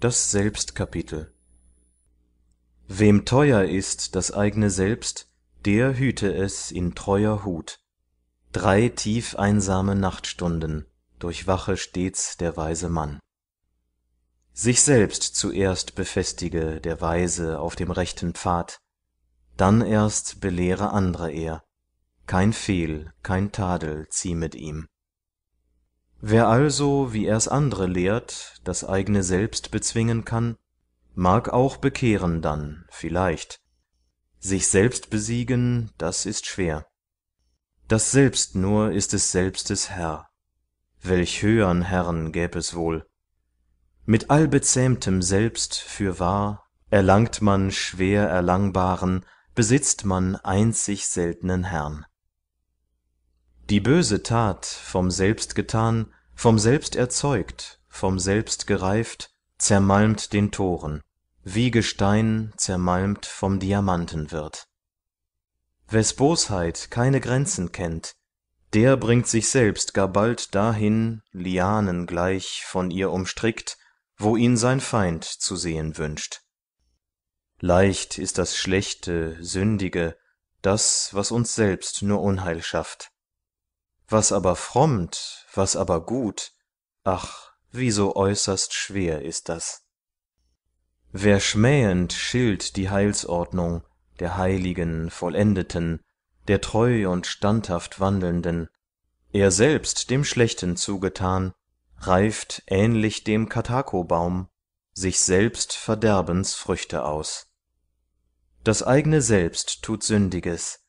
Das Selbstkapitel wem teuer ist das eigne selbst der hüte es in treuer hut drei tief einsame nachtstunden durchwache stets der weise mann sich selbst zuerst befestige der weise auf dem rechten pfad dann erst belehre andre er kein fehl kein tadel ziemet ihm wer also wie er's andre lehrt das eigne selbst bezwingen kann mag auch bekehren dann vielleicht sich selbst besiegen das ist schwer das selbst nur ist des selbstes herr welch höhern herrn gäb es wohl mit allbezähmtem selbst fürwahr erlangt man schwer erlangbaren besitzt man einzig selt'nen herrn die böse tat vom selbst getan vom selbst erzeugt vom selbst gereift zermalmt den toren wie gestein zermalmt vom diamanten wird wes bosheit keine grenzen kennt der bringt sich selbst gar bald dahin lianen gleich von ihr umstrickt wo ihn sein feind zu sehen wünscht leicht ist das schlechte sündige das was uns selbst nur unheil schafft was aber frommt was aber gut ach wie so äußerst schwer ist das wer schmähend schilt die heilsordnung der heiligen vollendeten der treu und standhaft wandelnden er selbst dem schlechten zugetan reift ähnlich dem kathakobaum sich selbst verderbens früchte aus das eigne selbst tut sündiges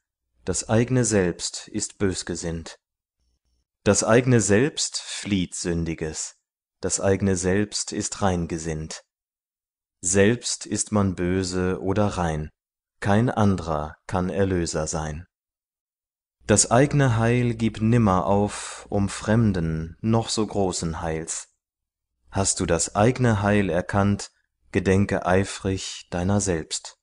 das eigne selbst ist bösgesinnt das eigne selbst flieht sündiges das eigne selbst ist reingesinnt. selbst ist man böse oder rein kein andrer kann erlöser sein das eigne heil gib nimmer auf um fremden noch so großen heils hast du das eigne heil erkannt gedenke eifrig deiner selbst